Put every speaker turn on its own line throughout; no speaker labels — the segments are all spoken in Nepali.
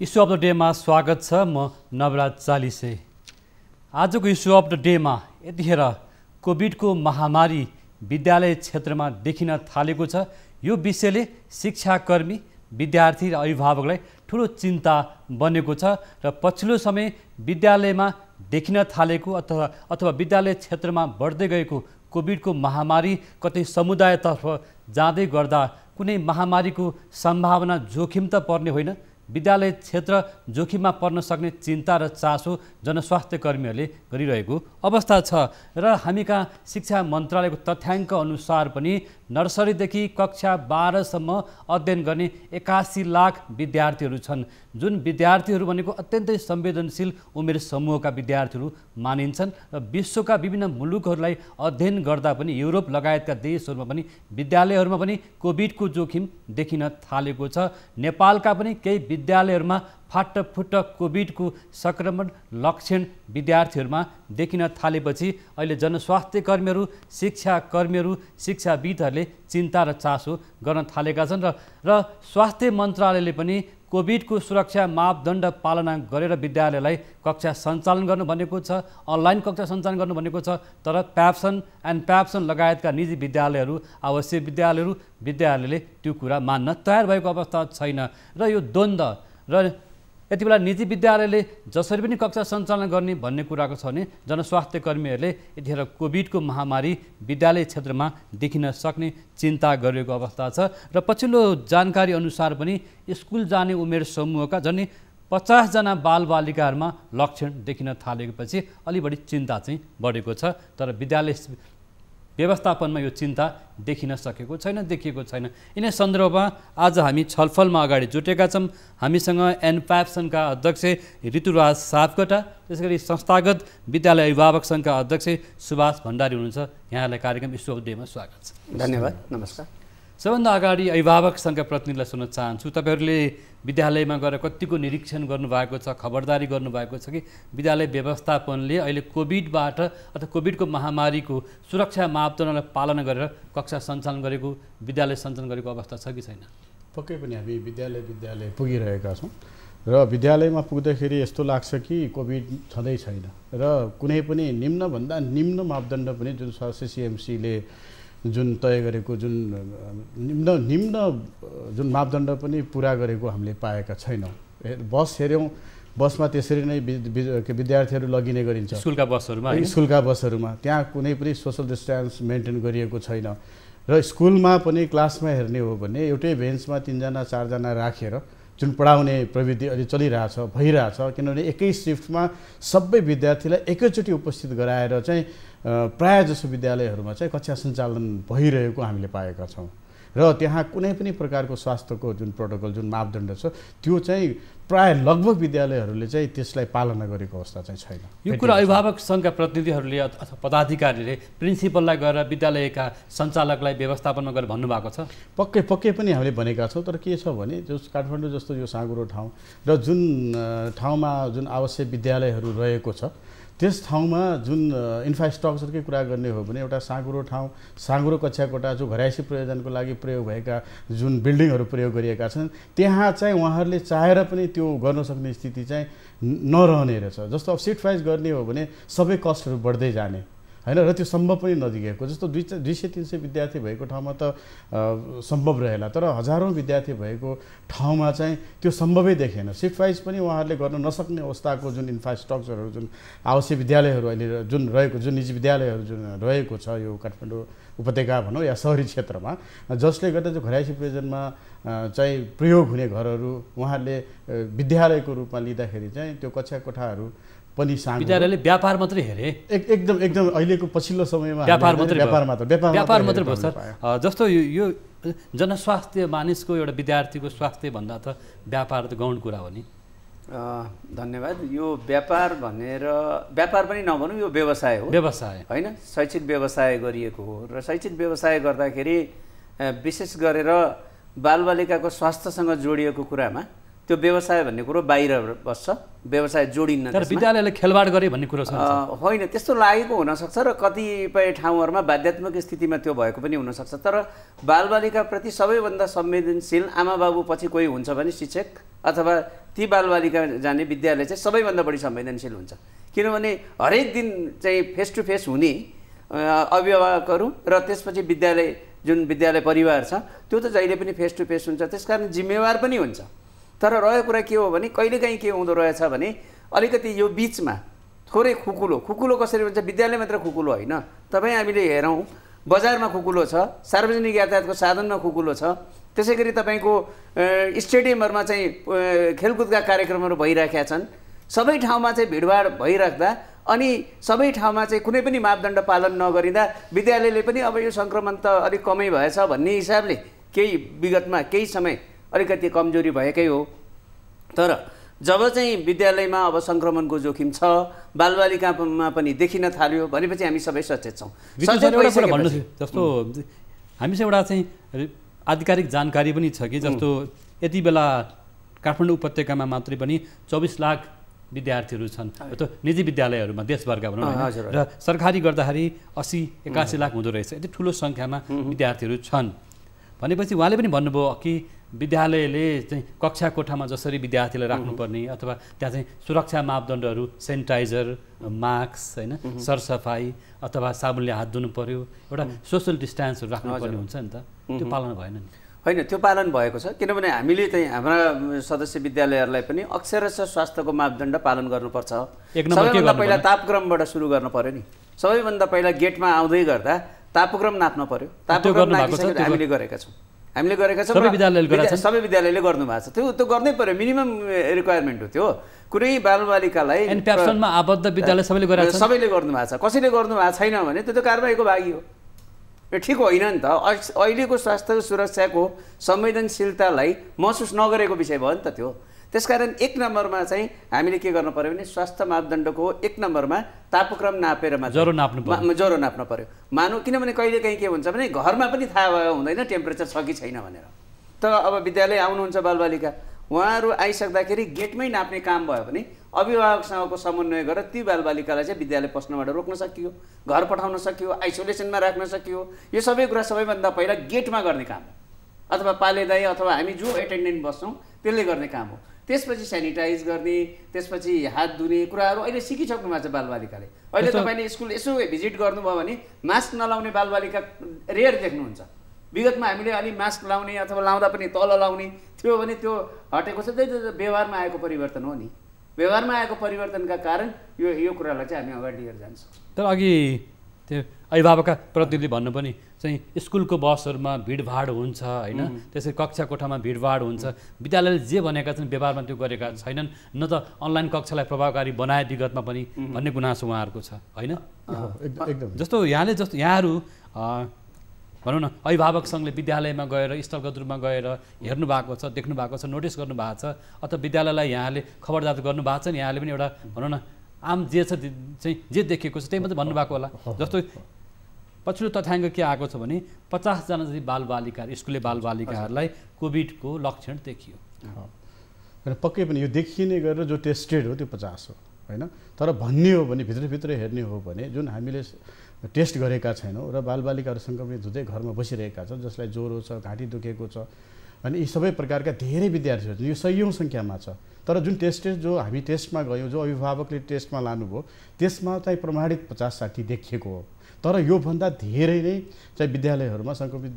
इस्यु अफ द डेमा स्वागत छ म नवराज चालिसे आजको इस्यु अफ द डेमा यतिखेर कोभिडको महामारी विद्यालय क्षेत्रमा देखिन थालेको छ यो विषयले शिक्षाकर्मी विद्यार्थी र अभिभावकलाई ठुलो चिन्ता बनेको छ र पछिल्लो समय विद्यालयमा देखिन थालेको अथवा अथवा विद्यालय क्षेत्रमा बढ्दै गएको कोभिडको महामारी कतै समुदायतर्फ जाँदै गर्दा कुनै महामारीको सम्भावना जोखिम त पर्ने होइन विद्यालय क्षेत्र जोखिममा पर्न सक्ने चिन्ता र चासो जनस्वास्थ्य कर्मीहरूले गरिरहेको अवस्था छ र हामी कहाँ शिक्षा मन्त्रालयको तथ्याङ्क अनुसार पनि नर्सरीदेखि कक्षा बाह्रसम्म अध्ययन गर्ने एकासी लाख विद्यार्थीहरू छन् जुन विद्यार्थीहरू भनेको अत्यन्तै संवेदनशील उमेर समूहका विद्यार्थीहरू मानिन्छन् र विश्वका विभिन्न मुलुकहरूलाई अध्ययन गर्दा पनि युरोप लगायतका देशहरूमा पनि विद्यालयहरूमा पनि कोभिडको जोखिम देखिन थालेको छ नेपालका पनि केही विद्यालयहरूमा फाटकफुटक कोभिडको सङ्क्रमण लक्षण विद्यार्थीहरूमा देखिन थालेपछि अहिले जनस्वास्थ्य कर्मीहरू शिक्षाकर्मीहरू शिक्षाविदहरूले चिन्ता र चासो गर्न थालेका छन् र र स्वास्थ्य मन्त्रालयले पनि कोभिडको सुरक्षा मापदण्ड पालना गरेर विद्यालयलाई कक्षा सञ्चालन गर्नु भनेको छ अनलाइन कक्षा सञ्चालन गर्नु भनेको छ तर प्याप्सन एन्ड प्याप्सन लगायतका निजी विद्यालयहरू आवश्यक विद्यालयहरू विद्यालयले त्यो कुरा मान्न तयार भएको अवस्था छैन र यो द्वन्द्व र यति बेला निजी विद्यालयले जसरी पनि कक्षा सञ्चालन गर्ने भन्ने कुराको छ भने जनस्वास्थ्य कर्मीहरूले यतिखेर कोभिडको महामारी विद्यालय क्षेत्रमा देखिन सक्ने चिन्ता गरिएको अवस्था छ र पछिल्लो जानकारी अनुसार पनि स्कुल जाने उमेर समूहका झन् पचासजना बालबालिकाहरूमा लक्षण देखिन थालेपछि अलि बढी चिन्ता चाहिँ बढेको छ तर विद्यालय व्यवस्थापनमा यो चिन्ता देखिन सकेको छैन देखिएको छैन यिनै सन्दर्भमा आज हामी छलफलमा अगाडि जुटेका छौँ हामीसँग एन सङ्घका अध्यक्ष ऋतुराज सापकोटा त्यसै गरी संस्थागत विद्यालय अभिभावक सङ्घका अध्यक्ष सुभाष भण्डारी हुनुहुन्छ यहाँलाई कार्यक्रम यसो उद्यमा स्वागत छ धन्यवाद नमस्कार सबभन्दा अगाडि अभिभावक सङ्घका प्रतिनिधिलाई सुन्न चाहन्छु तपाईँहरूले विद्यालयमा गएर कतिको निरीक्षण गर्नुभएको छ खबरदारी गर्नुभएको छ कि विद्यालय व्यवस्थापनले अहिले कोभिडबाट अथवा कोभिडको महामारीको सुरक्षा मापदण्डलाई पालना गरेर कक्षा सञ्चालन गरेको विद्यालय सञ्चालन गरेको अवस्था छ कि छैन पक्कै पनि हामी
विद्यालय विद्यालय पुगिरहेका छौँ र विद्यालयमा पुग्दाखेरि यस्तो लाग्छ कि कोभिड छँदै छैन र कुनै पनि निम्नभन्दा निम्न मापदण्ड पनि जुन सर सिसिएमसीले जुन तय गरेको जुन निम्न निम्न जुन मापदण्ड पनि पुरा गरेको हामीले पाएका छैनौँ बस हेऱ्यौँ बसमा त्यसरी नै विद्यार्थीहरू लगिने गरिन्छ स्कुलका बसहरूमा स्कुलका बसहरूमा त्यहाँ कुनै पनि सोसल डिस्टेन्स मेन्टेन गरिएको छैन र स्कुलमा पनि क्लासमा हेर्ने हो भने एउटै बेन्चमा तिनजना चारजना राखेर जुन पढाउने प्रविधि अहिले चलिरहेछ भइरहेछ किनभने एकै सिफ्टमा सबै विद्यार्थीलाई एकैचोटि उपस्थित गराएर चाहिँ प्रायः जसो विद्यालयहरूमा चाहिँ कक्षा सञ्चालन भइरहेको हामीले पाएका छौँ र त्यहाँ कुनै पनि प्रकारको स्वास्थ्यको जुन प्रोटोकल जुन मापदण्ड छ त्यो चाहिँ प्राय लगभग विद्यालयहरूले चाहिँ त्यसलाई पालना गरेको अवस्था चाहिँ छैन यो कुरा
अभिभावक सङ्घका प्रतिनिधिहरूले अथवा पदाधिकारीले प्रिन्सिपललाई गएर विद्यालयका सञ्चालकलाई व्यवस्थापनमा गएर भन्नुभएको छ
पक्कै पक्कै पनि हामीले भनेका छौँ तर के छ भने जस काठमाडौँ जस्तो यो साँगुरो ठाउँ र जुन ठाउँमा जुन आवश्यक विद्यालयहरू रहेको छ त्यस ठाउँमा जुन इन्फ्रास्ट्रक्चरकै कुरा गर्ने हो भने एउटा साँगुरो ठाउँ साँगुरो कक्षाकोटा जो घरायसी प्रयोजनको लागि प्रयोग भएका जुन बिल्डिङहरू प्रयोग गरिएका छन् त्यहाँ चाहिँ उहाँहरूले चाहेर पनि त्यो गर्न सक्ने स्थिति चाहिँ नरहने रहेछ जस्तो अब सिट गर्ने हो भने सबै कस्टहरू बढ्दै जाने होइन र त्यो सम्भव पनि नदेखिएको जस्तो दुई दुई सय तिन सय विद्यार्थी भएको ठाउँमा त सम्भव रहेला तर हजारौँ विद्यार्थी भएको ठाउँमा चाहिँ त्यो सम्भवै देखेन सिफ्ट वाइज पनि उहाँहरूले गर्न नसक्ने अवस्थाको जुन इन्फ्रास्ट्रक्चरहरू जुन आवश्यक विद्यालयहरू अहिले जुन रहेको जुन निजी विद्यालयहरू जुन रहेको छ यो काठमाडौँ उपत्यका भनौँ या सहरी क्षेत्रमा जसले गर्दा चाहिँ घरायसी प्रयोजनमा चाहिँ प्रयोग हुने घरहरू उहाँहरूले विद्यालयको रूपमा लिँदाखेरि चाहिँ त्यो कक्षा कोठाहरू पनि विद्यालयले व्यापार मात्रै हेरे एकदम एकदम अहिलेको पछिल्लो समयमा व्यापार मात्रै व्यापार मात्र व्यापार मात्रै भयो सर
जस्तो यो जनस्वास्थ्य मानिसको एउटा विद्यार्थीको स्वास्थ्य भन्दा त व्यापार त गौण कुरा हो नि
धन्यवाद यो व्यापार भनेर व्यापार पनि नभनौँ यो व्यवसाय हो व्यवसाय होइन शैक्षिक व्यवसाय गरिएको हो र शैक्षिक व्यवसाय गर्दाखेरि विशेष गरेर बालबालिकाको स्वास्थ्यसँग जोडिएको कुरामा त्यो व्यवसाय भन्ने कुरो बाहिर बस्छ व्यवसाय जोडिन्न तर विद्यालयले
खेलवाड गरे भन्ने कुरो छ
होइन त्यस्तो लागेको हुनसक्छ र कतिपय ठाउँहरूमा बाध्यात्मक स्थितिमा त्यो भएको पनि हुनसक्छ तर बालबालिकाप्रति सबैभन्दा संवेदनशील आमा बाबु पछि कोही हुन्छ भने शिक्षक अथवा ती बालबालिका जाने विद्यालय चाहिँ सबैभन्दा बढी संवेदनशील हुन्छ किनभने हरेक दिन चाहिँ फेस टु फेस हुने अभिभावकहरू र त्यसपछि विद्यालय जुन विद्यालय परिवार छ त्यो त जहिले पनि फेस टु फेस हुन्छ त्यसकारण जिम्मेवार पनि हुन्छ तर रह्यो कुरा के हो भने कहिलेकाहीँ के हुँदो रहेछ भने अलिकति यो बिचमा थोरै खुकुलो खुकुलो कसरी भन्छ विद्यालय मात्र खुकुलो होइन तपाईँ हामीले हेरौँ बजारमा खुकुलो छ सार्वजनिक यातायातको साधनमा खुकुलो छ त्यसै गरी तपाईँको स्टेडियमहरूमा चाहिँ खेलकुदका कार्यक्रमहरू भइराखेका छन् सबै ठाउँमा चाहिँ भिडभाड भइराख्दा अनि सबै ठाउँमा चाहिँ कुनै पनि मापदण्ड पालन नगरिँदा विद्यालयले पनि अब यो सङ्क्रमण त अलिक कमै भएछ भन्ने हिसाबले केही विगतमा केही समय अलिकति कमजोरी भएकै हो तर जब चाहिँ विद्यालयमा अब सङ्क्रमणको जोखिम छ बालबालिकामा पनि देखिन थाल्यो भनेपछि हामी सबै सचेत छौँ जस्तो
हामीसँग एउटा चाहिँ आधिकारिक जानकारी पनि छ कि जस्तो यति बेला काठमाडौँ उपत्यकामा मात्रै पनि चौबिस लाख विद्यार्थीहरू छन् त्यो निजी विद्यालयहरूमा देशभरका भनौँ न र सरकारी गर्दाखेरि असी एकासी लाख हुँदो रहेछ यति ठुलो सङ्ख्यामा विद्यार्थीहरू छन् भनेपछि उहाँले पनि भन्नुभयो कि विद्यालयले चाहिँ कक्षा कोठामा जसरी विद्यार्थीलाई राख्नुपर्ने अथवा त्यहाँ चाहिँ सुरक्षा मापदण्डहरू सेनिटाइजर मास्क होइन सरसफाइ अथवा साबुनले हात धुनु पर्यो एउटा सोसल डिस्टेन्सहरू राख्नुपर्ने हुन्छ नि त त्यो पालन भएन नि
होइन त्यो पालन भएको छ किनभने हामीले चाहिँ हाम्रा सदस्य विद्यालयहरूलाई पनि अक्षरश स्वास्थ्यको मापदण्ड पालन गर्नुपर्छ
सबैभन्दा
पहिला तापक्रमबाट सुरु गर्नु पऱ्यो नि सबैभन्दा पहिला गेटमा आउँदै गर्दा तापक्रम नाप्नु पर्यो तापक्रम हामीले गरेका छौँ हामीले गरेका छौँ सबै विद्यालयले सबै विद्यालयले भएको छ त्यो त गर्नै पर्यो मिनिमम रिक्वायरमेन्ट हो त्यो कुनै बालबालिकालाई आबद्ध
विद्यालय सबैले गरेर
सबैले भएको छ कसैले गर्नु भएको छैन भने त्यो त कारवाहीको भागी हो यो ठिक होइन नि त अहिलेको स्वास्थ्य सुरक्षाको संवेदनशीलतालाई महसुस नगरेको विषय भयो नि त त्यो त्यसकारण एक नम्बरमा चाहिँ हामीले के गर्नु पऱ्यो भने स्वास्थ्य मापदण्डको एक नम्बरमा तापक्रम नापेर ज्वरो नाप्नु ज्वरो नाप्नु पऱ्यो मानौँ किनभने कहिलेकाहीँ के हुन्छ भने घरमा पनि थाहा भयो हुँदैन टेम्परेचर छ कि छैन भनेर त अब विद्यालय आउनुहुन्छ बालबालिका उहाँहरू आइसक्दाखेरि गेटमै नाप्ने काम भयो भने अभिभावकसँगको समन्वय गरेर ती बालबालिकालाई चाहिँ विद्यालय पस्नबाट रोक्न सकियो घर पठाउन सकियो आइसोलेसनमा राख्न सकियो यो सबै कुरा सबैभन्दा पहिला गेटमा गर्ने काम हो अथवा पालेदाई अथवा हामी जो एटेन्डेन्ट बस्छौँ त्यसले गर्ने काम हो त्यसपछि सेनिटाइज गर्ने त्यसपछि हात धुने कुराहरू अहिले सिकिसक्नु भएको छ बालबालिकाले अहिले तपाईँले स्कुल यसो भिजिट गर्नुभयो भने मास्क नलाउने बालबालिका रेयर देख्नुहुन्छ विगतमा हामीले अलि मास्क लाउने अथवा लाउँदा पनि तल लाउने थियो भने त्यो हटेको छ त्यही त व्यवहारमा आएको परिवर्तन हो नि व्यवहारमा आएको परिवर्तनका कारण यो यो कुरालाई चाहिँ हामी अगाडि लिएर जान्छौँ
तर अघि त्यो अभिभावक प्रतिनिधि भन्नु पनि चाहिँ स्कुलको बसहरूमा भिडभाड हुन्छ होइन त्यसरी कक्षा कोठामा भिडभाड हुन्छ विद्यालयले जे भनेका छन् व्यवहारमा त्यो गरेका छैनन् न त अनलाइन कक्षालाई प्रभावकारी बनाए विगतमा पनि भन्ने गुनासो उहाँहरूको छ
होइन जस्तो
यहाँले जस्तो यहाँहरू भनौँ न अभिभावक सङ्घले विद्यालयमा गएर स्थलगत रूपमा गएर हेर्नु भएको छ देख्नु भएको छ नोटिस गर्नु भएको छ अथवा विद्यालयलाई यहाँले खबरदार गर्नु भएको छ नि यहाँले पनि एउटा भनौँ न आम जे छ चाहिँ जे देखेको छ त्यही मात्रै भन्नुभएको होला जस्तो पछिल्लो तथ्याङ्क के आएको छ भने पचासजना जति बालबालिका स्कुले बालबालिकाहरूलाई कोभिडको लक्षण देखियो
र पक्कै पनि यो देखिने गरेर जो टेस्टेड हो त्यो पचास हो होइन तर भन्ने हो भने भित्रभित्र हेर्ने हो भने जुन हामीले टेस्ट गरेका छैनौँ र बालबालिकाहरू सङ्क्रमित हुँदै घरमा बसिरहेका छ जसलाई ज्वरो छ घाँटी दुखेको छ अनि यी सबै प्रकारका धेरै विद्यार्थीहरू छन् यो सयौँ सङ्ख्यामा छ तर जुन टेस्टेड जो हामी टेस्टमा गयौँ जो अभिभावकले टेस्टमा लानुभयो त्यसमा चाहिँ प्रमाणित पचास साठी देखिएको हो तर योभन्दा धेरै नै चाहिँ विद्यालयहरूमा सङ्क्रमित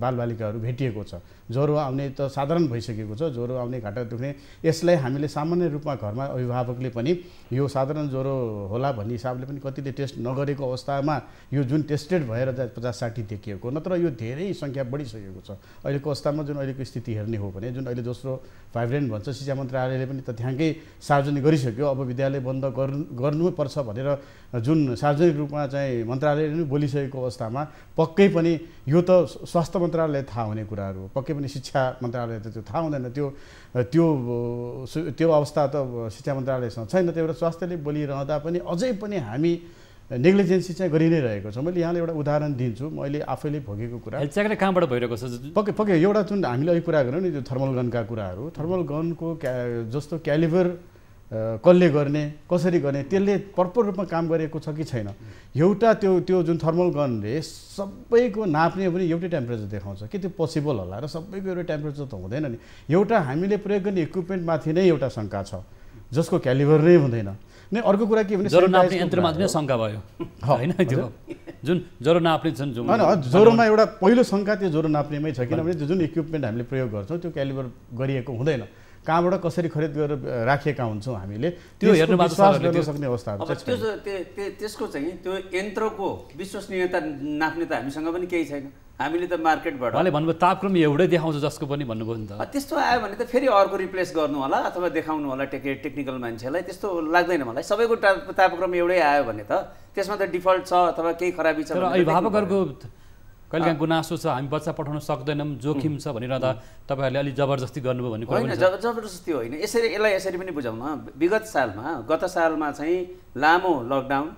बालबालिकाहरू भेटिएको छ ज्वरो आउने त साधारण भइसकेको छ ज्वरो आउने घाटा दुख्ने यसलाई हामीले सामान्य रूपमा घरमा अभिभावकले पनि यो साधारण ज्वरो होला भन्ने हिसाबले पनि कतिले टेस्ट नगरेको अवस्थामा यो जुन टेस्टेड भएर पचास साठी देखिएको नत्र यो धेरै सङ्ख्या बढिसकेको छ अहिलेको अवस्थामा जुन अहिलेको स्थिति हेर्ने हो भने जुन अहिले दोस्रो भाइब्रेन्ट भन्छ शिक्षा मन्त्रालयले पनि तथ्याङ्कै सार्वजनिक गरिसक्यो अब विद्यालय बन्द गर्नु गर्नुपर्छ भनेर जुन सार्वजनिक रूपमा चाहिँ मन्त्रालयले नै बोलिसकेको अवस्थामा पक्कै पनि यो त स्वास्थ्य मन्त्रालयले थाहा हुने कुराहरू पक्कै पनि शिक्षा मन्त्रालयले त त्यो थाहा हुँदैन त्यो त्यो त्यो अवस्था त शिक्षा मन्त्रालयसँग छैन त्यही भएर स्वास्थ्यले बोलिरहँदा पनि अझै पनि हामी नेग्लिजेन्सी चाहिँ गरि नै रहेको छ मैले यहाँले एउटा उदाहरण दिन्छु मैले आफैले भोगेको कुरा हेल्थ
कहाँबाट भइरहेको छ
पक्कै पक्कै एउटा जुन हामीले अहिले कुरा गऱ्यौँ नि त्यो थर्मल गनका कुराहरू थर्मल गनको क्या जस्तो क्यालिभर कसले गर्ने कसरी गर्ने त्यसले प्रपर रूपमा काम गरेको छ कि छैन एउटा त्यो त्यो जुन थर्मल गनले सबैको नाप्ने पनि एउटै टेम्परेचर देखाउँछ कि त्यो पोसिबल होला र सबैको एउटा टेम्परेचर त हुँदैन नि एउटा हामीले प्रयोग गर्ने इक्विपमेन्टमाथि नै एउटा शङ्का छ जसको क्यालिभर नै हुँदैन नै अर्को कुरा के भने यन्त्रमा
शङ्का भयो होइन त्यो जुन ज्वरो नाप्ने छन् जुन होइन ज्वरोमा
एउटा पहिलो शङ्का त्यो ज्वरो नाप्नेमै छ किनभने जुन इक्विपमेन्ट हामीले प्रयोग गर्छौँ त्यो क्यालिभर गरिएको हुँदैन कहाँबाट कसरी खरिद गरेर राखेका हुन्छौँ हामीले त्यो हेर्नु विश्वास गर्न सक्ने अवस्था
त्यसको चाहिँ त्यो यन्त्रको विश्वसनीयता नाप्ने त हामीसँग पनि केही छैन हामीले त मार्केटबाट उहाँले
भन्नुभयो तापक्रम एउटै देखाउँछ जसको पनि भन्नुभयो नि त
त्यस्तो आयो भने त फेरि अर्को रिप्लेस गर्नु होला अथवा देखाउनु होला टेक टेक्निकल मान्छेलाई त्यस्तो लाग्दैन मलाई सबैको तापक्रम एउटै आयो भने त त्यसमा त डिफल्ट छ अथवा केही खराबी छ अभिभावकहरूको
कहिलेकाहीँ गुनासो छ हामी बच्चा पठाउन सक्दैनौँ जोखिम छ भनिरहँदा तपाईँहरूले अलिक जबरजस्ती गर्नुभयो भन्ने होइन
जबरजस्ती होइन यसरी यसलाई यसरी पनि बुझाउन विगत सालमा गत सालमा चाहिँ लामो लकडाउन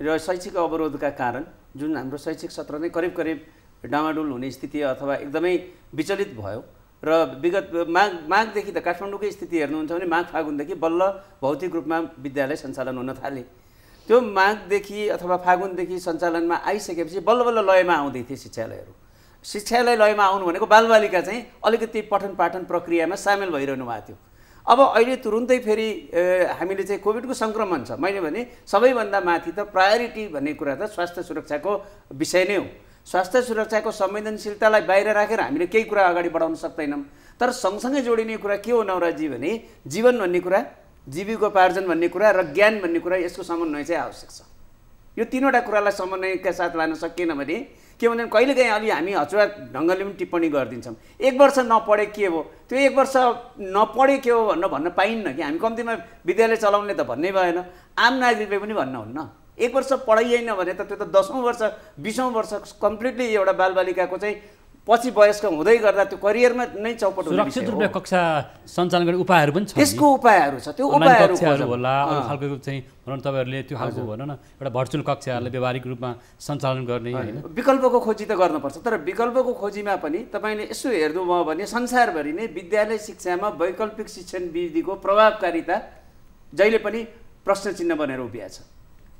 र शैक्षिक अवरोधका कारण जुन हाम्रो शैक्षिक सत्र नै करिब करिब डामाडुल हुने स्थिति अथवा एकदमै विचलित भयो र विगत माघ माघदेखि त काठमाडौँकै स्थिति हेर्नुहुन्छ भने माघ फागुनदेखि बल्ल भौतिक रूपमा विद्यालय सञ्चालन हुन थाले त्यो माघदेखि अथवा फागुनदेखि सञ्चालनमा आइसकेपछि बल्ल बल्ल लयमा आउँदै थिए शिक्षालयहरू शिक्षालय लयमा आउनु भनेको बालबालिका चाहिँ अलिकति पठन पाठन प्रक्रियामा सामेल भइरहनु भएको थियो अब अहिले तुरुन्तै फेरि हामीले चाहिँ कोभिडको सङ्क्रमण छ मैले भने सबैभन्दा माथि त प्रायोरिटी भन्ने कुरा त स्वास्थ्य सुरक्षाको विषय नै हो स्वास्थ्य सुरक्षाको संवेदनशीलतालाई बाहिर राखेर हामीले केही कुरा अगाडि बढाउन सक्दैनौँ तर सँगसँगै जोडिने कुरा के हो नवराजी भने जीवन भन्ने कुरा जीविकोपार्जन भन्ने कुरा र ज्ञान भन्ने कुरा यसको समन्वय चाहिँ आवश्यक छ यो तिनवटा कुरालाई समन्वयका साथ लान सकिएन भने के भन्दा कहिलेकाहीँ अलि हामी हचुवा ढङ्गले पनि टिप्पणी गरिदिन्छौँ एक वर्ष नपढे के हो त्यो एक वर्ष नपढे के हो भनेर भन्न पाइन्न कि हामी कम्तीमा विद्यालय चलाउने त भन्नै भएन आम नागरिकले पनि भन्न हुन्न एक वर्ष पढाइएन भने त त्यो त दसौँ वर्ष बिसौँ वर्ष कम्प्लिटली एउटा बालबालिकाको चाहिँ पछि वयस्क हुँदै गर्दा त्यो करियरमा नै चौपट सुरक्षित रूपले
कक्षा सञ्चालन गर्ने उपायहरू पनि छ त्यसको
उपायहरू छ त्यो उपायहरू होला
अरू खालको चाहिँ भनौँ तपाईँहरूले त्यो खालको भनौँ न एउटा भर्चुअल कक्षाहरूलाई व्यवहारिक रूपमा सञ्चालन गर्ने होइन
विकल्पको खोजी त गर्नुपर्छ तर विकल्पको खोजीमा पनि तपाईँले यसो हेर्नुभयो भने संसारभरि नै विद्यालय शिक्षामा वैकल्पिक शिक्षण विधिको प्रभावकारिता जहिले पनि प्रश्न चिन्ह बनेर उभिया छ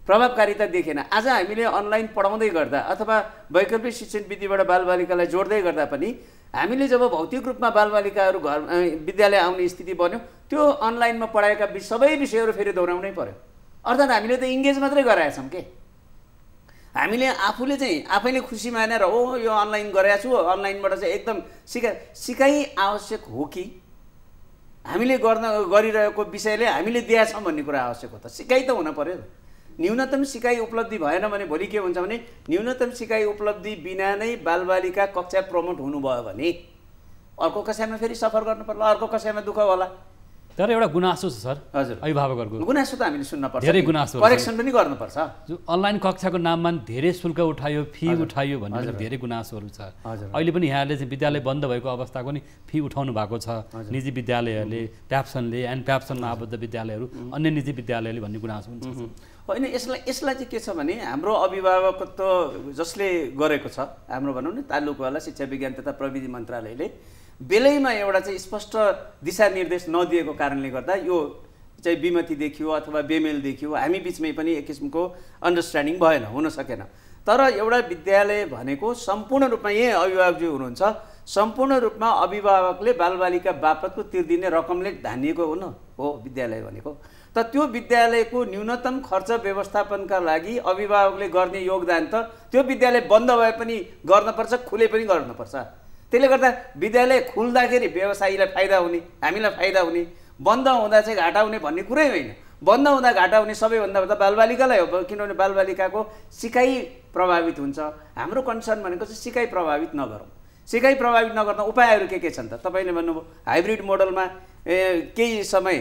प्रभावकारिता देखेन आज हामीले अनलाइन पढाउँदै गर्दा अथवा वैकल्पिक शिक्षण विधिबाट बालबालिकालाई जोड्दै गर्दा पनि हामीले जब भौतिक रूपमा बालबालिकाहरू घर विद्यालय आउने स्थिति बन्यो त्यो अनलाइनमा पढाएका सबै विषयहरू फेरि दोहोऱ्याउनै पऱ्यो अर्थात् हामीले त इङ्गेज मात्रै गराएछौँ के हामीले आफूले चाहिँ आफैले खुसी मानेर हो यो अनलाइन गराएको छु अनलाइनबाट चाहिँ एकदम सिका सिकाइ आवश्यक हो कि हामीले गर्न गरिरहेको विषयले हामीले दिएछौँ भन्ने कुरा आवश्यक हो त सिकाइ त हुन पऱ्यो न्यूनतम सिकाइ उपलब्धि भएन भने भोलि के हुन्छ भने न्यूनतम सिकाइ उपलब्धि बिना नै बालबालिका कक्षा प्रमोट हुनुभयो भने अर्को कक्षामा फेरि सफर गर्नु पर्ला अर्को कक्षामा दुःख होला
तर एउटा गुनासो छ सर हजुर अभिभावकहरूको
गुनासो त हामीले पर्छ धेरै गुनासो करेक्सन पनि गर्नुपर्छ
अनलाइन कक्षाको नाममा धेरै शुल्क उठायो फी उठायो भन्ने धेरै गुनासोहरू छ अहिले पनि यहाँले चाहिँ विद्यालय बन्द भएको अवस्थाको नि फी उठाउनु भएको छ निजी विद्यालयहरूले प्याप्सनले एन्ड प्याप्सनमा आबद्ध विद्यालयहरू अन्य निजी विद्यालयले भन्ने गुनासो हुन्छ
होइन यसलाई यसलाई चाहिँ के छ भने हाम्रो अभिभावकत्व जसले गरेको छ हाम्रो भनौँ न तालुकवाला शिक्षा विज्ञान तथा प्रविधि मन्त्रालयले बेलैमा एउटा चाहिँ स्पष्ट दिशानिर्देश नदिएको कारणले गर्दा यो चाहिँ विमति देखियो अथवा बेमेल देखियो हामी बिचमै पनि एक किसिमको अन्डरस्ट्यान्डिङ भएन हुन सकेन तर एउटा विद्यालय भनेको सम्पूर्ण रूपमा यहीँ अभिभावकजी हुनुहुन्छ सम्पूर्ण रूपमा अभिभावकले बालबालिका बापतको तिर्दिने रकमले धानिएको हुन हो विद्यालय भनेको त त्यो विद्यालयको न्यूनतम खर्च व्यवस्थापनका लागि अभिभावकले गर्ने योगदान त त्यो विद्यालय बन्द भए पनि गर्नपर्छ खुले पनि गर्नुपर्छ त्यसले गर्दा विद्यालय खुल्दाखेरि व्यवसायीलाई फाइदा हुने हामीलाई फाइदा हुने बन्द हुँदा चाहिँ घाटा हुने भन्ने कुरै होइन बन्द हुँदा घाटा हुने सबैभन्दा भन्दा बालबालिकालाई हो किनभने बालबालिकाको सिकाइ प्रभावित हुन्छ हाम्रो कन्सर्न भनेको चाहिँ सिकाइ प्रभावित नगरौँ सिकाइ प्रभावित नगर्दा उपायहरू के के छन् त तपाईँले भन्नुभयो हाइब्रिड मोडलमा केही समय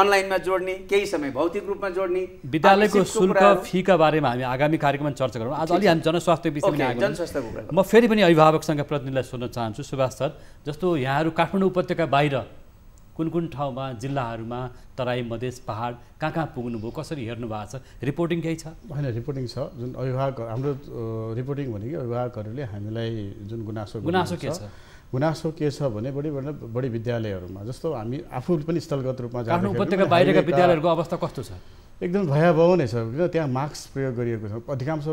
अनलाइनमा जोड्ने केही समय भौतिक रूपमा जोड्ने विद्यालयको शुल्क
फीका बारेमा हामी आगामी कार्यक्रममा चर्चा गरौँ आज अलि हामी जनस्वास्थ्य विषयमा
जनस्वास्थ्य
म फेरि पनि अभिभावकसँग प्रतिनिधिलाई सोध्न चाहन्छु सुभाष सर जस्तो यहाँहरू काठमाडौँ उपत्यका बाहिर कुन कुन ठाउँमा जिल्लाहरूमा तराई मधेस पहाड कहाँ कहाँ पुग्नुभयो कसरी हेर्नु
भएको छ रिपोर्टिङ केही छ होइन रिपोर्टिङ छ जुन अभिभावक हाम्रो रिपोर्टिङ भनेको अभिभावकहरूले हामीलाई जुन गुनासो गुनासो के छ गुनासो के छ भने बढी बढी विद्यालयहरूमा जस्तो हामी आफू पनि स्थलगत रूपमा जानु उपत्यका बाहिरका विद्यालयहरूको
अवस्था कस्तो छ
एकदम भयावह नै छ त्यहाँ मास्क प्रयोग गरिएको छ अधिकांश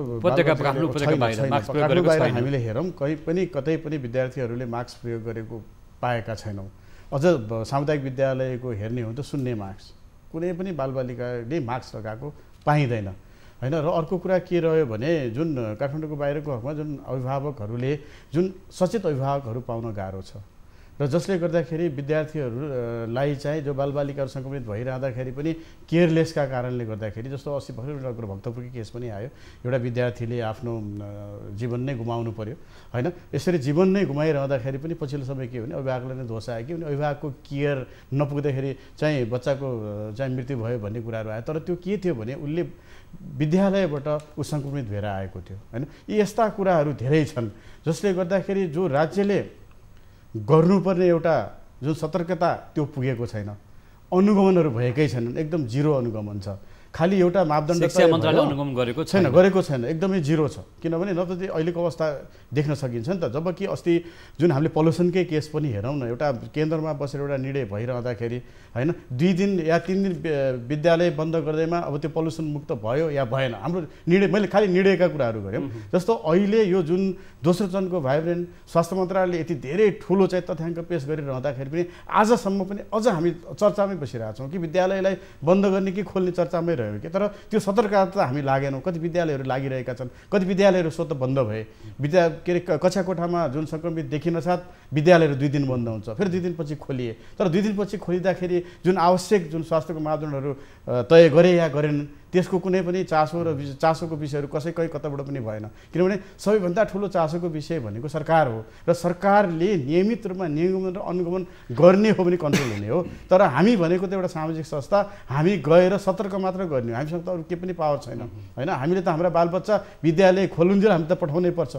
बाहिर हामीले हेरौँ कहीँ पनि कतै पनि विद्यार्थीहरूले मार्क्स प्रयोग गरेको पाएका छैनौँ अझ सामुदायिक विद्यालयको हेर्ने हो त शून्य मार्क्स कुनै पनि बालबालिकाले मार्क्स लगाएको पाइँदैन होइन र अर्को कुरा के रह्यो भने जुन काठमाडौँको बाहिरको हकमा जुन अभिभावकहरूले जुन सचेत अभिभावकहरू पाउन गाह्रो छ र जसले गर्दाखेरि विद्यार्थीहरूलाई चाहिँ जो बालबालिकाहरू सङ्क्रमित भइरहँदाखेरि पनि केयरलेसका कारणले गर्दाखेरि जस्तो अस्ति भर्खर एउटा कुरो केस पनि आयो एउटा विद्यार्थीले आफ्नो जीवन नै गुमाउनु पर्यो होइन यसरी जीवन नै गुमाइरहँदाखेरि पनि पछिल्लो समय के भने अभिभावकलाई नै दोष आयो कि अभिभावकको केयर नपुग्दाखेरि चाहिँ बच्चाको चाहिँ मृत्यु भयो भन्ने कुराहरू आयो तर त्यो के थियो भने उसले विद्यालयबाट ऊ सङ्क्रमित भएर आएको थियो होइन यी यस्ता कुराहरू धेरै छन् जसले गर्दाखेरि जो राज्यले गर्नुपर्ने एउटा जुन सतर्कता त्यो पुगेको छैन अनुगमनहरू भएकै छैनन् एकदम जिरो अनुगमन छ खालि एउटा मापदण्ड गरेको छैन गरेको छैन एकदमै जिरो छ किनभने न त अहिलेको अवस्था देख्न सकिन्छ नि त जबकि अस्ति जुन हामीले पल्युसनकै केस पनि हेरौँ न एउटा केन्द्रमा बसेर एउटा निर्णय भइरहँदाखेरि होइन दुई दिन या तिन दिन विद्यालय बन्द गर्दैमा अब त्यो पल्युसन मुक्त भयो या भएन हाम्रो निर्णय मैले खालि निर्णयका कुराहरू गऱ्यौँ जस्तो अहिले यो जुन दोस्रो चरणको भाइब्रेन्ट स्वास्थ्य मन्त्रालयले यति धेरै ठुलो चाहिँ तथ्याङ्क पेस गरिरहँदाखेरि पनि आजसम्म पनि अझ हामी चर्चामै बसिरहेछौँ कि विद्यालयलाई बन्द गर्ने कि खोल्ने चर्चामै भइरह्यो कि तर त्यो सतर्कता त हामी लागेनौँ कति विद्यालयहरू लागिरहेका छन् कति विद्यालयहरू स्वतः बन्द भए विद्या के अरे कक्षा कोठामा जुन सङ्क्रमित देखिनसाथ विद्यालयहरू दुई दिन बन्द हुन्छ फेरि दुई दिनपछि खोलिए तर दुई दिनपछि खोलिँदाखेरि जुन आवश्यक जुन स्वास्थ्यको मापदण्डहरू तय गरे या गरेनन् त्यसको कुनै पनि चासो र चासोको विषयहरू कसै कहीँ कताबाट पनि भएन किनभने सबैभन्दा ठुलो चासोको विषय भनेको सरकार हो र सरकारले नियमित रूपमा निगमन र अनुगमन गर्ने हो भने कन्ट्रोल हुने हो तर हामी भनेको त एउटा सामाजिक संस्था हामी गएर सतर्क मात्र गर्ने हो हामीसँग त अरू केही पनि पावर छैन होइन हामीले त हाम्रा बालबच्चा विद्यालय खोलुन्जेल हामी त पठाउनै पर्छ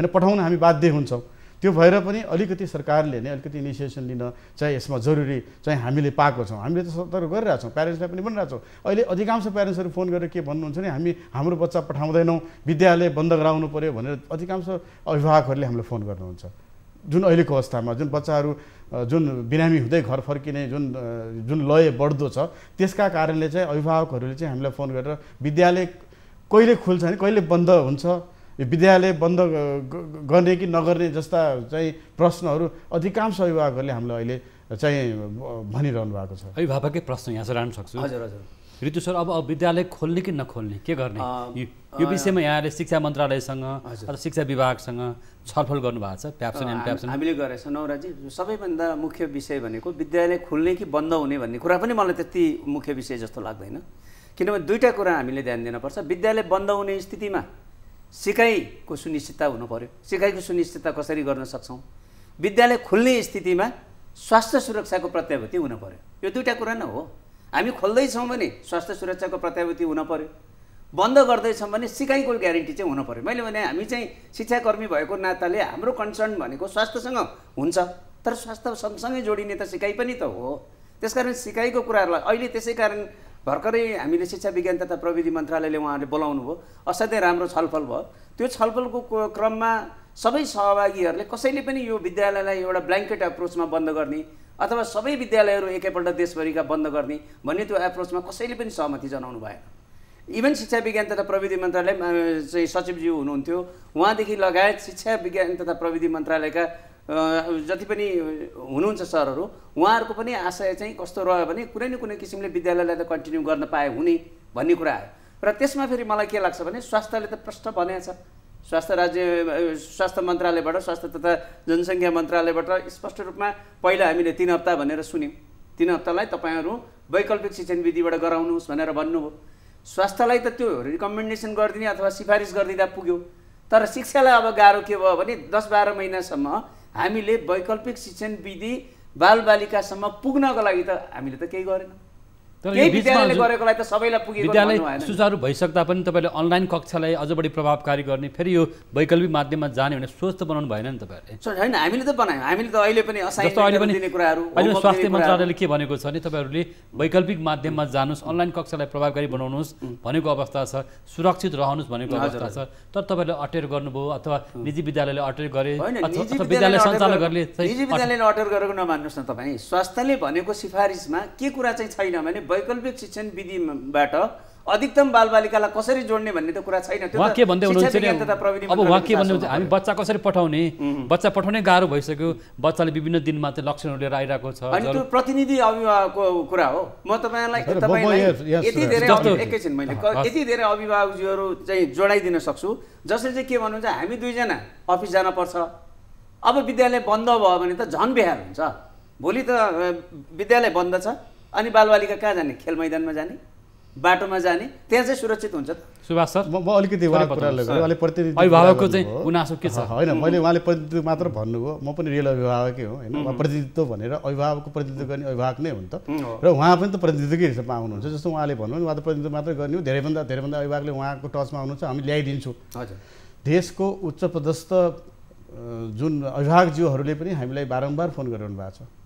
होइन पठाउन हामी बाध्य हुन्छौँ त्यो भएर पनि अलिकति सरकारले नै अलिकति इनिसिएसन लिन चाहिँ यसमा जरुरी चाहिँ हामीले पाएको छौँ हामीले त सतर्क गरिरहेछौँ प्यारेन्ट्सलाई पनि भनिरहेछौँ अहिले अधिकांश प्यारेन्ट्सहरू फोन गरेर के भन्नुहुन्छ भने हामी हाम्रो बच्चा पठाउँदैनौँ विद्यालय बन्द गराउनु पऱ्यो भनेर अधिकांश अभिभावकहरूले हामीलाई फोन गर्नुहुन्छ जुन अहिलेको अवस्थामा जुन बच्चाहरू जुन बिरामी हुँदै घर फर्किने जुन जुन लय बढ्दो छ त्यसका कारणले चाहिँ अभिभावकहरूले चाहिँ हामीलाई फोन गरेर विद्यालय कहिले खुल्छ भने कहिले बन्द हुन्छ विद्यालय बन्द गर्ने कि नगर्ने जस्ता चाहिँ प्रश्नहरू अधिकांश अभिभावकहरूले हामीलाई अहिले चाहिँ भनिरहनु भएको छ
अभिभावकै प्रश्न यहाँ राख्न सक्छु हजुर हजुर ऋतु सर अब विद्यालय खोल्ने कि नखोल्ने के गर्ने यो विषयमा यहाँले शिक्षा मन्त्रालयसँग र शिक्षा विभागसँग छलफल गर्नु भएको छ प्याप्सन एन्ड प्याप्सन हामीले
गरेको छ नौराजी सबैभन्दा मुख्य विषय भनेको विद्यालय खोल्ने कि बन्द हुने भन्ने कुरा पनि मलाई त्यति मुख्य विषय जस्तो लाग्दैन किनभने दुईवटा कुरा हामीले ध्यान दिनुपर्छ विद्यालय बन्द हुने स्थितिमा सिकाइको सुनिश्चितता हुनु पऱ्यो सिकाइको सुनिश्चितता कसरी गर्न सक्छौँ विद्यालय खुल्ने स्थितिमा स्वास्थ्य सुरक्षाको प्रत्याभूति हुनु पऱ्यो यो दुइटा कुरा नै हो हामी खोल्दैछौँ भने स्वास्थ्य सुरक्षाको प्रत्याभूति हुनु पऱ्यो बन्द गर्दैछौँ भने सिकाइको ग्यारेन्टी चाहिँ हुनु पऱ्यो मैले भने हामी चाहिँ शिक्षाकर्मी भएको नाताले हाम्रो कन्सर्न भनेको स्वास्थ्यसँग हुन्छ तर स्वास्थ्य सँगसँगै जोडिने त सिकाइ पनि त हो त्यसकारण सिकाइको कुराहरूलाई अहिले त्यसै कारण भर्खरै हामीले शिक्षा विज्ञान तथा प्रविधि मन्त्रालयले उहाँहरूले बोलाउनु भयो असाध्यै राम्रो छलफल भयो त्यो छलफलको क्रममा सबै सहभागीहरूले कसैले पनि यो विद्यालयलाई एउटा ब्ल्याङ्केट एप्रोचमा बन्द गर्ने अथवा सबै विद्यालयहरू एकैपल्ट देशभरिका बन्द गर्ने भन्ने त्यो एप्रोचमा कसैले पनि सहमति जनाउनु भएन इभन शिक्षा विज्ञान तथा प्रविधि मन्त्रालय चाहिँ सचिवज्यू हुनुहुन्थ्यो उहाँदेखि लगायत शिक्षा विज्ञान तथा प्रविधि मन्त्रालयका जति पनि हुनुहुन्छ सरहरू उहाँहरूको पनि आशय चाहिँ कस्तो रह्यो भने कुनै न कुनै किसिमले विद्यालयलाई त कन्टिन्यू गर्न पाए हुने भन्ने कुरा आयो र त्यसमा फेरि मलाई के लाग्छ भने स्वास्थ्यले त प्रष्ट प्रश्न छ स्वास्थ्य राज्य स्वास्थ्य मन्त्रालयबाट स्वास्थ्य तथा जनसङ्ख्या मन्त्रालयबाट स्पष्ट रूपमा पहिला हामीले तिन हप्ता भनेर सुन्यौँ तिन हप्तालाई तपाईँहरू वैकल्पिक शिक्षण विधिबाट गराउनुहोस् भनेर भन्नुभयो स्वास्थ्यलाई त त्यो रिकमेन्डेसन गरिदिने अथवा सिफारिस गरिदिँदा पुग्यो तर शिक्षालाई अब गाह्रो के भयो भने दस बाह्र महिनासम्म हामीले वैकल्पिक शिक्षण विधि बालबालिकासम्म पुग्नको लागि त हामीले त केही गरेनौँ विद्यालय
सुचारू भइसक्दा पनि तपाईँले अनलाइन कक्षालाई अझ बढी प्रभावकारी गर्ने फेरि यो वैकल्पिक माध्यममा जाने भने सोच त बनाउनु भएन नि तपाईँहरूले
होइन हामीले त बनायौँ हामीले त अहिले पनि अहिले स्वास्थ्य मन्त्रालयले
के भनेको छ भने तपाईँहरूले वैकल्पिक माध्यममा जानुहोस् अनलाइन कक्षालाई प्रभावकारी बनाउनुहोस् भनेको अवस्था छ सुरक्षित रहनुहोस् भनेको अवस्था छ तर तपाईँले अटेर गर्नुभयो अथवा निजी विद्यालयले अटेर गरे विद्यालय सञ्चालकहरूले निजी विद्यालयले
अटेर गरेको नमान्नुहोस् न तपाईँ स्वास्थ्यले भनेको सिफारिसमा के कुरा चाहिँ छैन भने वैकल्पिक शिक्षण विधिबाट अधिकतम बालबालिकालाई कसरी जोड्ने भन्ने त कुरा छैन के भन्दै हुनुहुन्छ अब उहाँ के भन्नुहुन्छ हामी
बच्चा कसरी पठाउने बच्चा पठाउनै गाह्रो भइसक्यो बच्चाले विभिन्न दिनमा त्यो लक्षणहरू लिएर आइरहेको छ अनि त्यो
प्रतिनिधि अभिभावकको कुरा हो म तपाईँलाई यति धेरै एकैछिन मैले यति धेरै अभिभावकजीहरू चाहिँ जोडाइदिन सक्छु जसले चाहिँ के भन्नुहुन्छ हामी दुईजना अफिस जानपर्छ अब विद्यालय बन्द भयो भने त झन् बिहार हुन्छ भोलि त विद्यालय बन्द छ अनि बालबालिका कहाँ जाने खेल मैदानमा जाने बाटोमा जाने त्यहाँ चाहिँ सुरक्षित
हुन्छ सुभाष सर म अलिकति अभिभावकको चाहिँ गुनासो के छ होइन मैले उहाँले प्रतिनिधित्व मात्र भन्नुभयो म पनि रेल अभिभावकै हो होइन प्रतिनिधित्व भनेर अभिभावकको प्रतिनिधित्व गर्ने अभिभावक नै हुन्छ र उहाँ पनि त प्रतिनिधित्वकै हिसाबमा आउनुहुन्छ जस्तो उहाँले भन्नुभयो उहाँ त प्रतिनिधित्व मात्र गर्ने हो धेरैभन्दा धेरैभन्दा अभिभावकले उहाँको टचमा आउनुहुन्छ हामी ल्याइदिन्छौँ हजुर देशको उच्च पदस्थ जुन अभिभावकज्यूहरूले पनि हामीलाई बारम्बार फोन गरिरहनु भएको छ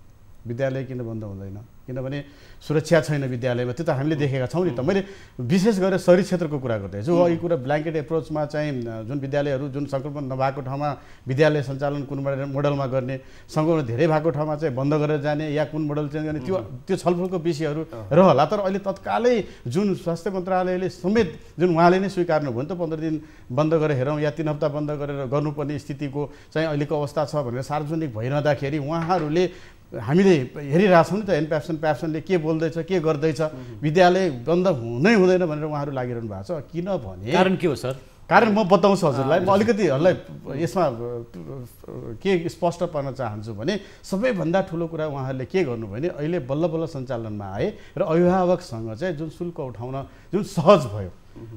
विद्यालय किन बन्द हुँदैन किनभने सुरक्षा छैन विद्यालयमा त्यो त हामीले देखेका छौँ नि त मैले विशेष गरेर शहरी क्षेत्रको कुरा गर्दैछु अघि कुरा ब्ल्याङ्केट एप्रोचमा चाहिँ जुन विद्यालयहरू जुन सङ्क्रमण नभएको ठाउँमा विद्यालय सञ्चालन कुन मोडलमा गर्ने सङ्क्रमण धेरै भएको ठाउँमा चाहिँ बन्द गरेर जाने या कुन मोडल चेन्ज गर्ने त्यो त्यो छलफलको विषयहरू रहला तर अहिले तत्कालै जुन स्वास्थ्य मन्त्रालयले समेत जुन उहाँले नै स्वीकार्नुभयो नि त पन्ध्र दिन बन्द गरेर हेरौँ या तिन हप्ता बन्द गरेर गर्नुपर्ने स्थितिको चाहिँ अहिलेको अवस्था छ भनेर सार्वजनिक भइरहँदाखेरि उहाँहरूले हामीले हेरिरहेछौँ नि त एनप्यासन प्यासनले के बोल्दैछ के गर्दैछ विद्यालय बन्द हुनै हुँदैन भनेर उहाँहरू लागिरहनु भएको छ किनभने कारण के हो सर कारण म बताउँछु हजुरलाई म अलिकतिहरूलाई यसमा के स्पष्ट पार्न चाहन्छु भने सबैभन्दा ठुलो कुरा उहाँहरूले के गर्नु भने अहिले बल्ल बल्ल सञ्चालनमा आए र अभिभावकसँग चाहिँ जुन शुल्क उठाउन जुन सहज भयो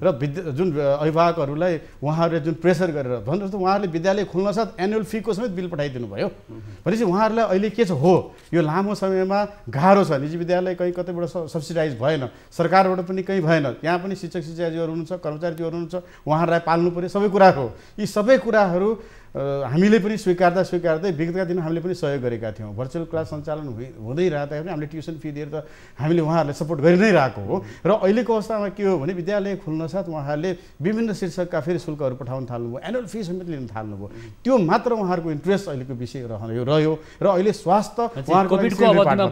र विद्या जुन अभिभावकहरूलाई उहाँहरूले जुन प्रेसर गरेर भन्नुहोस् त उहाँहरूले विद्यालय साथ एनुअल फीको समेत बिल पठाइदिनु भयो भनेपछि उहाँहरूलाई अहिले के छ हो यो लामो समयमा गाह्रो छ निजी विद्यालय कहीँ कतैबाट सब्सिडाइज भएन सरकारबाट पनि कहीँ भएन त्यहाँ पनि शिक्षक शिक्षाजीहरू हुनुहुन्छ कर्मचारीजीहरू हुनुहुन्छ उहाँहरूलाई पाल्नु पऱ्यो सबै कुराको यी सबै कुराहरू हामीले पनि स्वीकार्दा स्वीकार्दै विगतका दिन हामीले पनि सहयोग गरेका थियौँ भर्चुअल क्लास सञ्चालन हुँदै रहँदा पनि हामीले ट्युसन फी दिएर त हामीले उहाँहरूलाई सपोर्ट गरि नै रहेको हो र अहिलेको अवस्थामा के हो भने विद्यालय खुल्नसाथ उहाँहरूले विभिन्न शीर्षकका फेरि शुल्कहरू पठाउन थाल्नुभयो एनुअल फी समेत लिन थाल्नुभयो त्यो मात्र उहाँहरूको इन्ट्रेस्ट अहिलेको विषय रह्यो रह्यो र अहिले स्वास्थ्य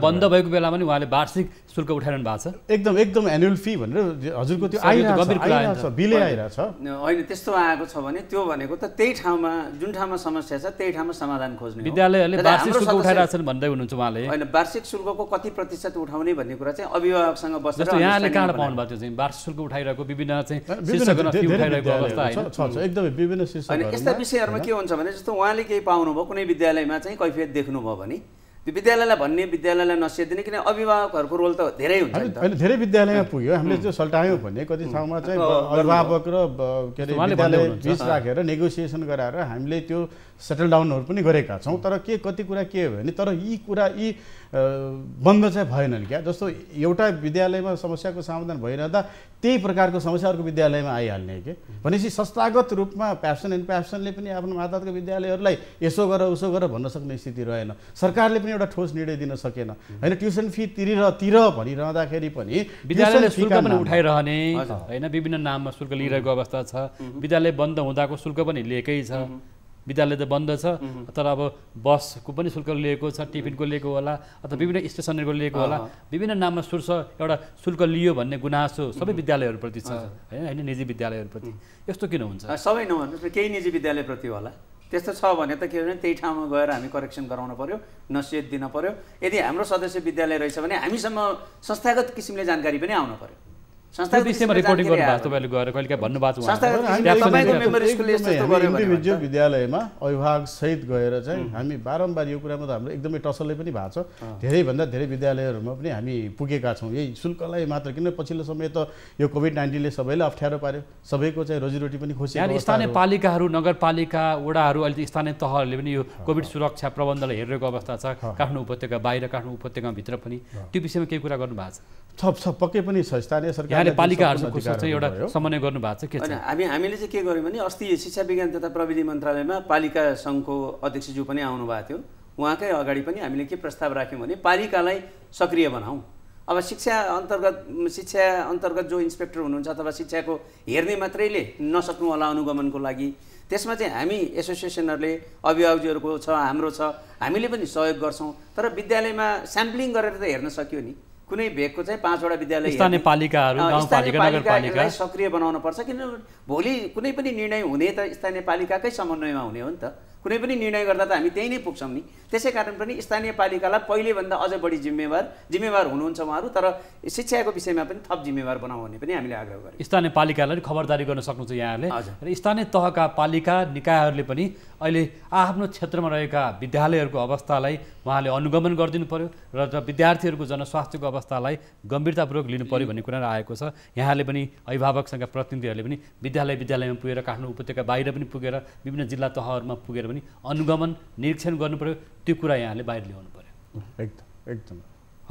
बन्द भएको बेलामा पनि उहाँले वार्षिक शुल्क उठाइरहनु भएको छ एकदम एकदम एनुअल फी भनेर हजुरको त्यो आइरहेको बिलै आइरहेछ
होइन त्यस्तो आएको छ भने त्यो भनेको त त्यही ठाउँमा जुन ठाउँमा समस्या छ त्यही ठाउँमा समाधान खोज्ने विद्यालयहरूले वार्षिक शुल्क उठाइरहेछन्
भन्दै हुनुहुन्छ उहाँले होइन
वार्षिक शुल्कको कति प्रतिशत उठाउने भन्ने कुरा चाहिँ अभिभावकसँग बसेर यहाँले कहाँ पाउनु
भएको थियो चाहिँ वार्षिक शुल्क उठाइरहेको
विभिन्न चाहिँ उठाइरहेको अवस्था एकदमै विभिन्न यस्ता विषयहरूमा
के हुन्छ भने जस्तो उहाँले केही पाउनुभयो कुनै विद्यालयमा चाहिँ कैफियत देख्नुभयो भने विद्यालयलाई भन्ने विद्यालयलाई दिने किन अभिभावकहरूको रोल त धेरै हुन्छ अहिले धेरै
विद्यालयमा पुग्यो हामीले जो सल्टायौँ भने कति ठाउँमा चाहिँ अभिभावक र के अरे विद्यालय राखेर नेगोसिएसन गराएर हामीले त्यो सेटल डाउनहरू पनि गरेका छौँ तर के कति कुरा के भयो भने तर यी कुरा यी बन्द चाहिँ भएनन् क्या जस्तो एउटा विद्यालयमा समस्याको समाधान भइरहँदा त्यही प्रकारको समस्या अर्को विद्यालयमा आइहाल्ने के भनेपछि संस्थागत रूपमा प्यासन एन्ड प्यासनले पनि आफ्नो माताको विद्यालयहरूलाई यसो गर उसो गर भन्न सक्ने स्थिति रहेन सरकारले पनि एउटा ठोस निर्णय दिन सकेन होइन ट्युसन फी तिरेर तिर भनिरहँदाखेरि पनि विद्यालयले शुल्क पनि
उठाइरहने होइन विभिन्न नाममा शुल्क लिइरहेको अवस्था छ विद्यालय बन्द हुँदाको शुल्क पनि लिएकै छ विद्यालय त बन्द छ तर अब बसको पनि शुल्क लिएको छ टिफिनको लिएको होला अथवा विभिन्न स्टेसनहरूको लिएको होला विभिन्न नाममा सुर्छ एउटा शुल्क लियो भन्ने गुनासो सबै विद्यालयहरूप्रति छ होइन होइन निजी विद्यालयहरूप्रति यस्तो किन हुन्छ
सबै नभन्नुहोस् केही निजी विद्यालयप्रति होला त्यस्तो छ भने त के भने त्यही ठाउँमा गएर हामी करेक्सन गराउनु पऱ्यो नसिहत दिन पऱ्यो यदि हाम्रो सदस्य विद्यालय रहेछ भने हामीसम्म संस्थागत किसिमले जानकारी पनि आउनु पऱ्यो संस्थागत गएर भन्नुभएको
इन्डिभिजुअल
विद्यालयमा अभिभावकसहित गएर चाहिँ हामी बारम्बार यो कुरामा त हाम्रो एकदमै टसलै पनि भएको छ धेरैभन्दा धेरै विद्यालयहरूमा पनि हामी पुगेका छौँ यही शुल्कलाई मात्र किन पछिल्लो समय त यो कोभिड नाइन्टिनले सबैलाई अप्ठ्यारो पार्यो सबैको चाहिँ रोजीरोटी पनि खोसियो स्थानीय
पालिकाहरू नगरपालिका वडाहरू अहिले स्थानीय तहहरूले पनि यो कोभिड सुरक्षा प्रबन्धलाई हेरिरहेको अवस्था छ काठमाडौँ उपत्यका बाहिर काठमाडौँ उपत्यकाभित्र पनि त्यो विषयमा केही कुरा गर्नु भएको छ
थप पक्कै पनि छ स्थानीय सरकारले पालिकाहरूको एउटा
समन्वय गर्नु भएको छ के
हामी हामीले चाहिँ के गर्यौँ भने अस्ति शिक्षा विज्ञान तथा प्रविधि मन्त्रालयमा पालिका सङ्घको अध्यक्षज्यू पनि आउनु भएको थियो उहाँकै अगाडि पनि हामीले के प्रस्ताव राख्यौँ भने पालिकालाई सक्रिय बनाऊ अब शिक्षा अन्तर्गत शिक्षा अन्तर्गत जो इन्सपेक्टर हुनुहुन्छ अथवा शिक्षाको हेर्ने मात्रैले नसक्नु होला अनुगमनको लागि त्यसमा चाहिँ हामी एसोसिएसनहरूले अभिभावकजीहरूको छ हाम्रो छ हामीले पनि सहयोग गर्छौँ तर विद्यालयमा स्याम्पलिङ गरेर त हेर्न सक्यो नि कुनै भेगको चाहिँ पाँचवटा विद्यालय स्थानीय
पालिकाहरू नगरपालिका
सक्रिय पर्छ किनभने भोलि कुनै पनि निर्णय हुने त स्थानीय पालिकाकै समन्वयमा हुने हो नि त कुनै पनि निर्णय गर्दा त हामी त्यहीँ नै पुग्छौँ नि त्यसै कारण पनि स्थानीय पालिकालाई पहिलेभन्दा अझ बढी जिम्मेवार जिम्मेवार हुनुहुन्छ उहाँहरू तर शिक्षाको विषयमा पनि थप जिम्मेवार बनाऊ भन्ने पनि हामीले आग्रह
गर्यौँ स्थानीय पालिकालाई खबरदारी गर्न सक्नुहुन्छ यहाँहरूले र स्थानीय तहका पालिका निकायहरूले पनि अहिले आफ्नो क्षेत्रमा रहेका विद्यालयहरूको अवस्थालाई उहाँले अनुगमन गरिदिनु पऱ्यो र विद्यार्थीहरूको जनस्वास्थ्यको अवस्थालाई गम्भीरतापूर्वक लिनु पऱ्यो भन्ने कुरा आएको छ यहाँले पनि अभिभावकसँग प्रतिनिधिहरूले पनि विद्यालय विद्यालयमा पुगेर काठमाडौँ उपत्यका बाहिर पनि पुगेर विभिन्न जिल्ला तहहरूमा पुगेर पनि अनुगमन निरीक्षण गर्नु पऱ्यो त्यो कुरा यहाँले बाहिर ल्याउनु पऱ्यो
एकदम एकदम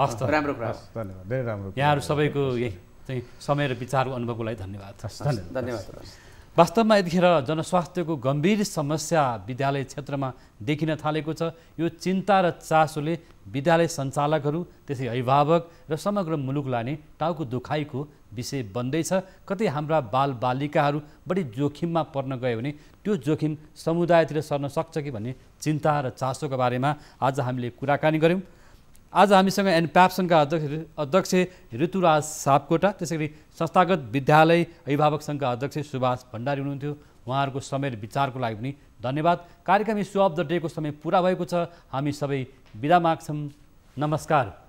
हस् राम्रो कुरा
धन्यवाद धेरै राम्रो
यहाँहरू सबैको यही चाहिँ समय र विचारको अनुभवको लागि धन्यवाद धन्यवाद धन्यवाद वास्तवमा यतिखेर जनस्वास्थ्यको गम्भीर समस्या विद्यालय क्षेत्रमा देखिन थालेको छ यो चिन्ता र चासोले विद्यालय सञ्चालकहरू त्यसै अभिभावक र समग्र मुलुकलाई नै टाउको दुखाइको विषय बन्दैछ कतै हाम्रा बालबालिकाहरू बढी जोखिममा पर्न गयो भने त्यो जोखिम समुदायतिर सर्न सक्छ कि भन्ने चिन्ता र चासोको बारेमा आज हामीले कुराकानी गऱ्यौँ आज हामीसँग एन प्याप्सनका अध्यक्ष अध्यक्ष ऋतुराज सापकोटा त्यसै गरी संस्थागत विद्यालय अभिभावक सङ्घका अध्यक्ष सुभाष भण्डारी हुनुहुन्थ्यो उहाँहरूको समय र विचारको लागि पनि धन्यवाद कार्यक्रम इस्यु अफ द डेको समय पुरा भएको छ हामी सबै बिदा माग्छौँ नमस्कार